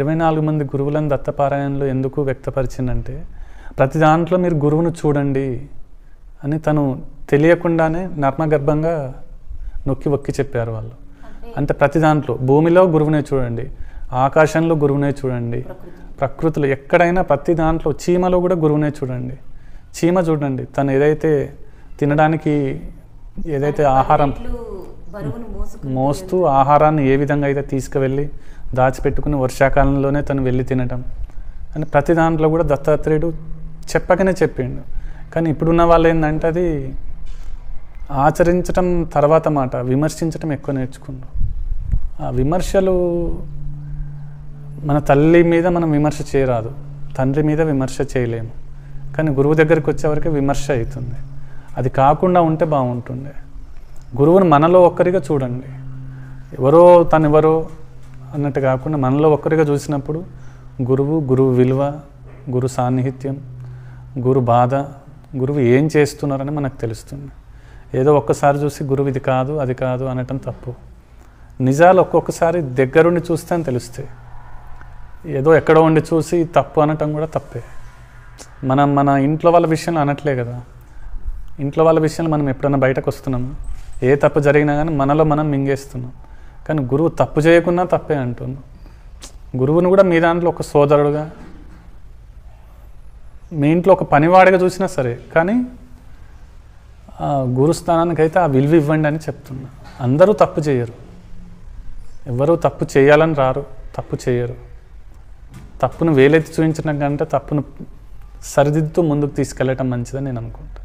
ఇరవై నాలుగు మంది గురువులను దత్తపారాయణలో ఎందుకు వ్యక్తపరిచిందంటే ప్రతి దాంట్లో మీరు గురువును చూడండి అని తను తెలియకుండానే నర్మగర్భంగా నొక్కి ఒక్కి చెప్పారు వాళ్ళు అంటే ప్రతి దాంట్లో భూమిలో గురువునే చూడండి ఆకాశంలో గురువునే చూడండి ప్రకృతిలో ఎక్కడైనా ప్రతి దాంట్లో చీమలో కూడా గురువునే చూడండి చీమ చూడండి తను ఏదైతే తినడానికి ఏదైతే ఆహారం మోస్తూ ఆహారాన్ని ఏ విధంగా అయితే తీసుకువెళ్ళి దాచిపెట్టుకుని వర్షాకాలంలోనే తను వెళ్ళి తినటం అని ప్రతి దాంట్లో కూడా దత్తాత్రేయుడు చెప్పకనే చెప్పిండు కానీ ఇప్పుడున్న వాళ్ళు ఏంటంటే అది ఆచరించటం తర్వాత మాట విమర్శించటం ఎక్కువ నేర్చుకుండు ఆ విమర్శలు మన తల్లి మీద మనం విమర్శ చేయరాదు తండ్రి మీద విమర్శ చేయలేము కానీ గురువు దగ్గరికి వచ్చేవరకు విమర్శ అవుతుంది అది కాకుండా ఉంటే బాగుంటుండే గురువుని మనలో ఒక్కరిగా చూడండి ఎవరో తనెవరో అన్నట్టు కాకుండా మనలో ఒక్కరిగా చూసినప్పుడు గురువు గురువు విలువ గురు సాన్నిహిత్యం గురు బాధ గురువు ఏం చేస్తున్నారని మనకు తెలుస్తుంది ఏదో ఒక్కసారి చూసి గురువు ఇది కాదు అది కాదు అనటం తప్పు నిజాలు ఒక్కొక్కసారి దగ్గరుండి చూస్తే అని తెలుస్తాయి ఏదో ఎక్కడో ఉండి చూసి తప్పు అనటం కూడా తప్పే మనం మన ఇంట్లో వాళ్ళ విషయంలో అనట్లే కదా ఇంట్లో వాళ్ళ విషయంలో మనం ఎప్పుడైనా బయటకు వస్తున్నాము ఏ తప్పు జరిగినా కానీ మనలో మనం మింగేస్తున్నాం కానీ గురువు తప్పు చేయకున్నా తప్పే అంటున్నా గురువును కూడా మీ దాంట్లో ఒక సోదరుడుగా మీ ఇంట్లో ఒక పనివాడిగా చూసినా సరే కానీ అయితే ఆ విలువ ఇవ్వండి అని చెప్తున్నా అందరూ తప్పు చేయరు ఎవరు తప్పు చేయాలని రారు తప్పు చేయరు తప్పును వేలెత్తి చూపించడం కంటే తప్పును సరిదిద్దుతూ ముందుకు తీసుకెళ్ళటం మంచిదని నేను అనుకుంటాను